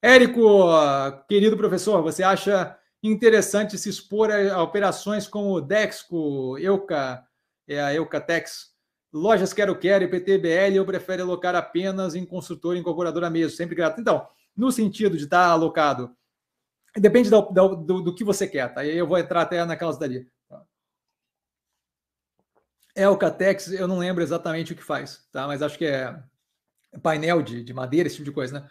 Érico, querido professor, você acha interessante se expor a operações como Dexco, Euca, é a Eucatex, lojas Quero Quero e PTBL, ou prefere alocar apenas em consultor e incorporadora mesmo, sempre grato. Então, no sentido de estar tá alocado, depende do, do, do que você quer, tá? Eu vou entrar até na causa dali. É, Eucatex, eu não lembro exatamente o que faz, tá? Mas acho que é painel de, de madeira, esse tipo de coisa, né?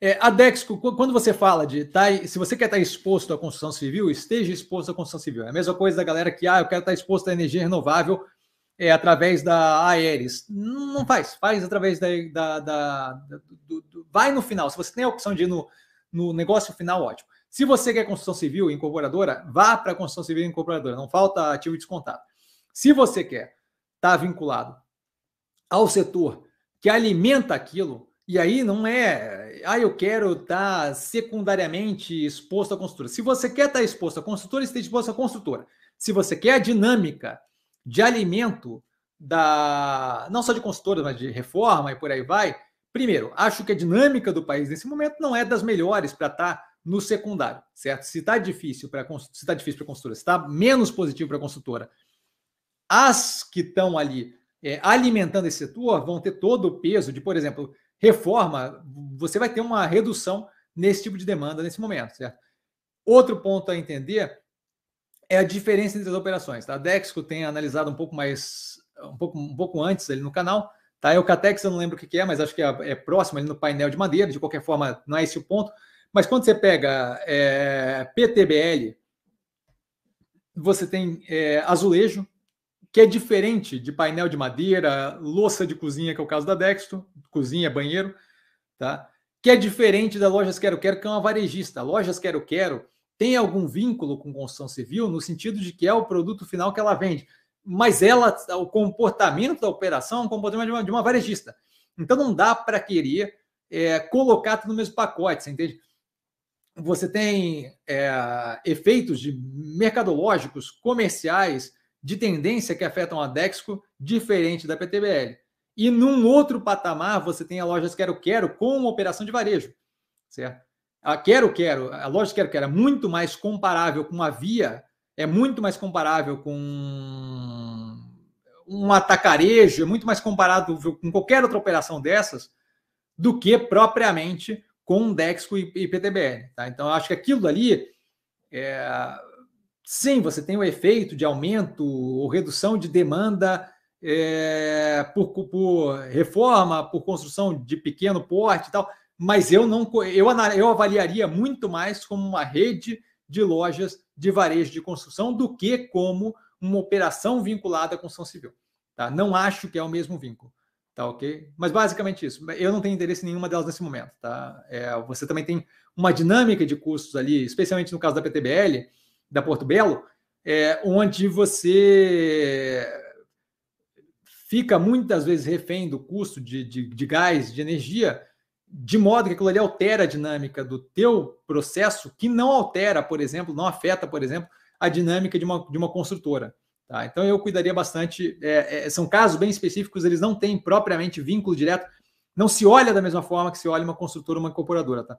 É, a Dexco, quando você fala de tá, se você quer estar tá exposto à construção civil, esteja exposto à construção civil. É a mesma coisa da galera que, ah, eu quero estar tá exposto à energia renovável é, através da Aeres. Não faz, faz através da. da, da, do, do, vai no final. Se você tem a opção de ir no, no negócio final, ótimo. Se você quer construção civil incorporadora, vá para a construção civil incorporadora. Não falta ativo descontado. Se você quer estar tá vinculado ao setor que alimenta aquilo, e aí não é, ah, eu quero estar tá secundariamente exposto à construtora. Se você quer estar tá exposto à construtora, esteja exposto à construtora. Se você quer a dinâmica de alimento da não só de consultora, mas de reforma e por aí vai, primeiro, acho que a dinâmica do país nesse momento não é das melhores para estar tá no secundário, certo? Se está difícil para se está difícil para consultora, se está menos positivo para consultora, as que estão ali é, alimentando esse setor vão ter todo o peso de, por exemplo, reforma, você vai ter uma redução nesse tipo de demanda nesse momento, certo? Outro ponto a entender é a diferença entre as operações. Tá? A Dexco tem analisado um pouco mais, um pouco, um pouco antes ali no canal. Tá? Eu Catex eu não lembro o que, é, mas acho que é, é próximo ali no painel de madeira. De qualquer forma, não é esse o ponto. Mas quando você pega é, PTBL, você tem é, azulejo, que é diferente de painel de madeira, louça de cozinha, que é o caso da Dexto, cozinha, banheiro, tá? que é diferente da Lojas Quero Quero, que é uma varejista. Lojas Quero Quero tem algum vínculo com construção civil no sentido de que é o produto final que ela vende, mas ela, o comportamento da operação é um comportamento de uma, de uma varejista. Então não dá para querer é, colocar tudo no mesmo pacote, você entende? Você tem é, efeitos de mercadológicos, comerciais, de tendência que afetam a Dexco, diferente da PTBL. E num outro patamar, você tem a lojas Quero Quero com uma operação de varejo, certo? A Quero Quero, a loja Quero Quero é muito mais comparável com a Via, é muito mais comparável com um atacarejo, é muito mais comparável com qualquer outra operação dessas do que propriamente com Dexco e PTBL. Tá? Então, acho que aquilo ali é, Sim, você tem o efeito de aumento ou redução de demanda é, por, por, reforma, por construção de pequeno porte e tal, mas eu não eu, eu avaliaria muito mais como uma rede de lojas de varejo de construção do que como uma operação vinculada à construção civil. Tá? Não acho que é o mesmo vínculo. Tá ok? Mas basicamente isso. Eu não tenho interesse em nenhuma delas nesse momento. Tá? É, você também tem uma dinâmica de custos ali, especialmente no caso da PTBL, da Porto Belo, é, onde você fica muitas vezes refém do custo de, de, de gás, de energia, de modo que aquilo ali altera a dinâmica do teu processo, que não altera, por exemplo, não afeta, por exemplo, a dinâmica de uma, de uma construtora. Tá? Então eu cuidaria bastante. É, é, são casos bem específicos, eles não têm propriamente vínculo direto, não se olha da mesma forma que se olha uma construtora, uma incorporadora. Tá?